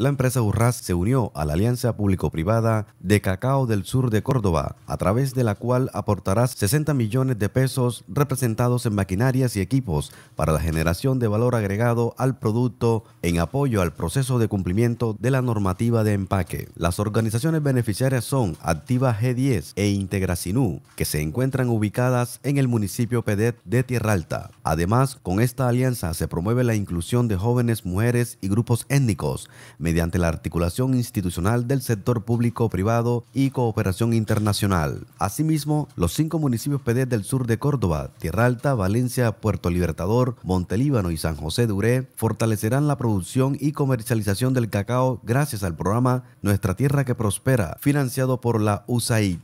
la empresa Urras se unió a la alianza público-privada de Cacao del Sur de Córdoba, a través de la cual aportará 60 millones de pesos representados en maquinarias y equipos para la generación de valor agregado al producto en apoyo al proceso de cumplimiento de la normativa de empaque. Las organizaciones beneficiarias son Activa G10 e Sinú, que se encuentran ubicadas en el municipio Pedet de Tierra Alta. Además, con esta alianza se promueve la inclusión de jóvenes, mujeres y grupos étnicos mediante la articulación institucional del sector público-privado y cooperación internacional. Asimismo, los cinco municipios PD del sur de Córdoba, Tierra Alta, Valencia, Puerto Libertador, Montelíbano y San José de fortalecerán la producción y comercialización del cacao gracias al programa Nuestra Tierra que Prospera, financiado por la USAID.